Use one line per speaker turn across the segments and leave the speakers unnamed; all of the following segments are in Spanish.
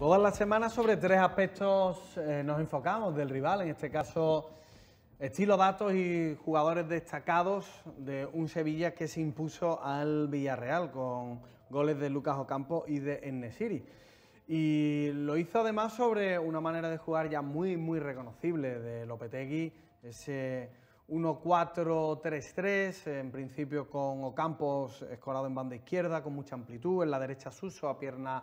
todas las semanas, sobre tres aspectos eh, nos enfocamos del rival, en este caso estilo datos y jugadores destacados de un Sevilla que se impuso al Villarreal con goles de Lucas Ocampo y de En-Nesyri. Y lo hizo además sobre una manera de jugar ya muy, muy reconocible de Lopetegui, ese 1-4-3-3, en principio con Ocampos escorado en banda izquierda, con mucha amplitud, en la derecha Suso a pierna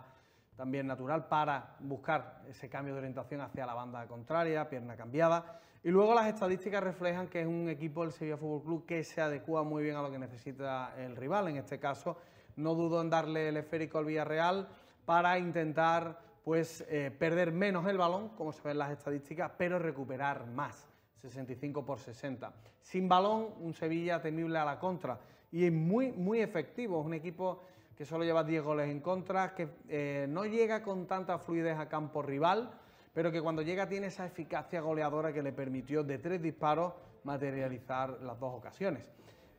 también natural para buscar ese cambio de orientación hacia la banda contraria, pierna cambiada. Y luego las estadísticas reflejan que es un equipo del Sevilla Fútbol Club que se adecua muy bien a lo que necesita el rival. En este caso, no dudo en darle el esférico al Villarreal para intentar pues, eh, perder menos el balón, como se ven las estadísticas, pero recuperar más. 65 por 60. Sin balón, un Sevilla temible a la contra. Y es muy, muy efectivo. Es un equipo que solo lleva 10 goles en contra, que eh, no llega con tanta fluidez a campo rival, pero que cuando llega tiene esa eficacia goleadora que le permitió de tres disparos materializar las dos ocasiones.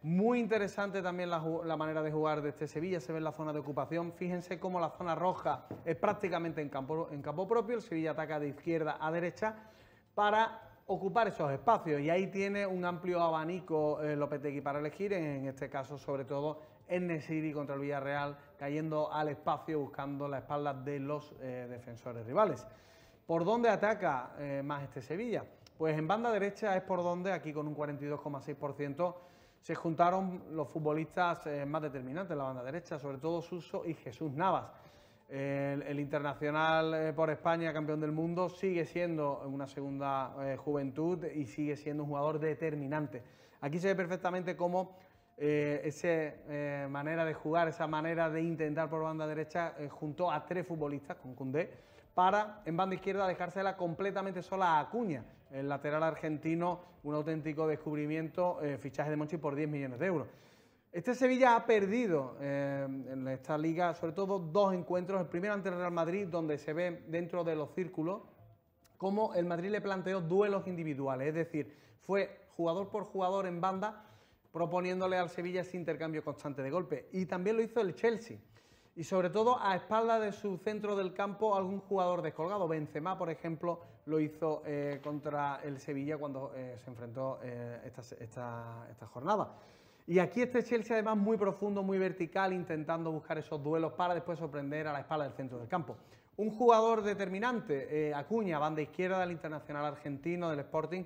Muy interesante también la, manera de jugar de este Sevilla, se ve en la zona de ocupación. Fíjense cómo la zona roja es prácticamente en campo, en campo propio, el Sevilla ataca de izquierda a derecha para ocupar esos espacios y ahí tiene un amplio abanico eh, Lopetegui para elegir, en este caso sobre todo en contra el Villarreal, cayendo al espacio buscando la espalda de los eh, defensores rivales. ¿Por dónde ataca eh, más este Sevilla? Pues en banda derecha es por donde, aquí con un 42,6%, se juntaron los futbolistas eh, más determinantes en la banda derecha, sobre todo Suso y Jesús Navas. El, internacional por España, campeón del mundo, sigue siendo una segunda juventud y sigue siendo un jugador determinante. Aquí se ve perfectamente cómo eh, esa eh, manera de jugar, esa manera de intentar por banda derecha, eh, junto a tres futbolistas con Cundé para en banda izquierda dejársela completamente sola a Acuña, el lateral argentino, un auténtico descubrimiento, fichaje de Monchi por 10 millones de euros. Este Sevilla ha perdido en esta liga, sobre todo dos encuentros, el primero ante el Real Madrid, donde se ve dentro de los círculos cómo el Madrid le planteó duelos individuales, es decir, fue jugador por jugador en banda proponiéndole al Sevilla ese intercambio constante de golpes. Y también lo hizo el Chelsea. Y sobre todo a espalda de su centro del campo algún jugador descolgado. Benzema, por ejemplo, lo hizo eh, contra el Sevilla cuando eh, se enfrentó eh, esta, jornada. Y aquí este Chelsea además muy profundo, muy vertical, intentando buscar esos duelos para después sorprender a la espalda del centro del campo. Un jugador determinante, Acuña, banda izquierda del internacional argentino del Sporting,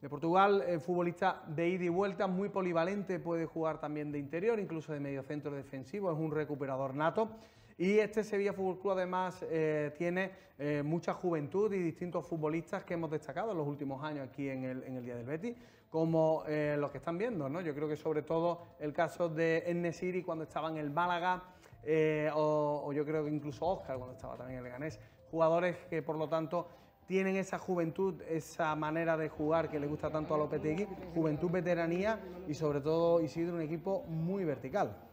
de Portugal, eh, futbolista de ida y vuelta, muy polivalente, puede jugar también de interior, incluso de mediocentro defensivo, es un recuperador nato. Y este Sevilla Fútbol Club además eh, tiene eh, mucha juventud y distintos futbolistas que hemos destacado en los últimos años aquí en el, Día del Betis, como los que están viendo, ¿no? Yo creo que sobre todo el caso de Enesiri cuando estaba en el Málaga, o, yo creo que incluso Oscar cuando estaba también en el Ganés. jugadores que por lo tanto tienen esa juventud, esa manera de jugar que le gusta tanto a Lopetegui, juventud, veteranía y sobre todo Isidro un equipo muy vertical.